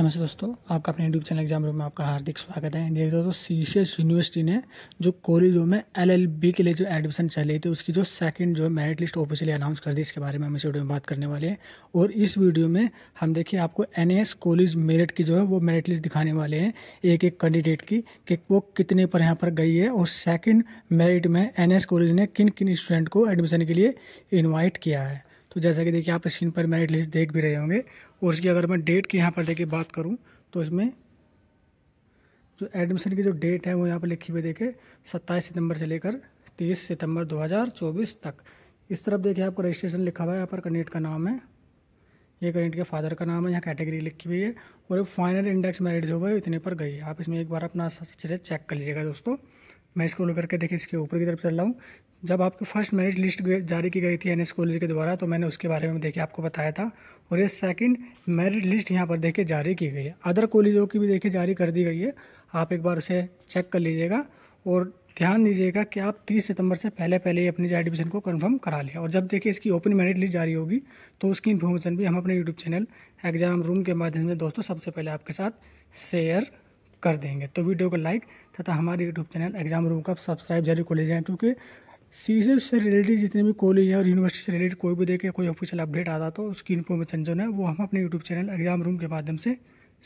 नमस्ते दोस्तों आपका अपने यूट्यूब चैनल एग्जाम रूम में आपका हार्दिक स्वागत है देख दोस्तों सी सी एस यूनिवर्सिटी ने जो कॉलेजों में एलएलबी के लिए जो एडमिशन चल रही थी उसकी जो सेकंड जो है मेरिट लिस्ट ऑफिशियली अनाउंस कर दी इसके बारे में हम इस वीडियो में बात करने वाले हैं और इस वीडियो में हम देखिए आपको एन कॉलेज मेरिट की जो है वो मेरिट लिस्ट दिखाने वाले हैं एक एक कैंडिडेट की कि वो कितने पर यहाँ पर गई है और सेकेंड मेरिट में एन कॉलेज ने किन किन स्टूडेंट को एडमिशन के लिए इन्वाइट किया है तो जैसा कि देखिए आप स्क्रीन पर मेरिट लिस्ट देख भी रहे होंगे और उसकी अगर मैं डेट की यहाँ पर देखिए बात करूँ तो इसमें जो एडमिशन की जो डेट है वो यहाँ पर लिखी हुई देखे सत्ताईस सितंबर से लेकर तीस सितंबर 2024 तक इस तरफ देखिए आपको रजिस्ट्रेशन लिखा हुआ है यहाँ पर कनेट का नाम है ये कनेट के फादर का नाम है यहाँ कैटेगरी लिखी हुई है और फाइनल इंडेक्स मैरिट जो है इतने पर गई है आप इसमें एक बार अपना चीज़ें चेक कर लीजिएगा दोस्तों मैं इसको स्क्रॉल करके देखिए इसके ऊपर की तरफ चल रहा हूँ जब आपकी फर्स्ट मेरिट लिस्ट जारी की गई थी एन एस कॉलेज के द्वारा तो मैंने उसके बारे में देखिए आपको बताया था और ये सेकंड मेरिट लिस्ट यहाँ पर देखिए जारी की गई है अदर कॉलेजों की भी देखिए जारी कर दी गई है आप एक बार उसे चेक कर लीजिएगा और ध्यान दीजिएगा कि आप 30 सितंबर से पहले पहले ही अपनी एडमिशन को कन्फर्म करा लें और जब देखिए इसकी ओपन मेरिट लिस्ट जारी होगी तो उसकी इन्फॉर्मेशन भी हम अपने यूट्यूब चैनल एग्जाम रूम के माध्यम से दोस्तों सबसे पहले आपके साथ शेयर कर देंगे तो वीडियो को लाइक तथा हमारे यूट्यूब चैनल एग्जाम रूम का सब्सक्राइब जरूर कर ले जाएँ क्योंकि सी से रिलेटेड जितने भी कॉलेज हैं और यूनिवर्सिटी से रिलेटेड कोई भी देखे कोई ऑफिशियल अपडेट आता तो उसकी इन्फॉर्मेशन जो है वो हम अपने यूट्यूब चैनल एग्जाम रूम के माध्यम से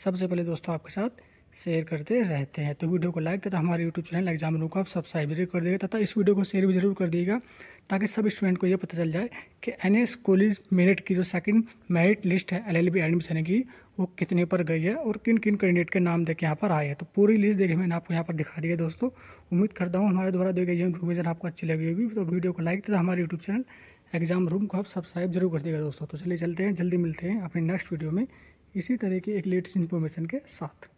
सबसे पहले दोस्तों आपके साथ शेयर करते रहते हैं तो वीडियो को लाइक तथा हमारे यूट्यूब चैनल एग्जाम रूम को आप सब्सक्राइब जरूर कर देगा तथा इस वीडियो को शेयर भी जरूर कर दिएगा ताकि सब स्टूडेंट को ये पता चल जाए कि एन कॉलेज मेरिट की जो सेकंड मेरिट लिस्ट है एल एल एडमिशन की वो कितने पर गई है और किन किन कैंडिडेट के नाम देख यहाँ पर आए हैं तो पूरी लिस्ट देखिए मैंने आपको यहाँ पर दिखा दिया दोस्तों उम्मीद करता हूँ हमारे द्वारा दी गई इन्फॉर्मेशन आपको अच्छी लगी होगी तो वीडियो को लाइक तथा हमारे यूट्यूब चैनल एग्जाम रूम को आप सब्सक्राइब जरूर कर देगा दोस्तों तो चलिए चलते हैं जल्दी मिलते हैं अपने नेक्स्ट वीडियो में इसी तरह की एक लेटेस्ट इन्फॉर्मेशन के साथ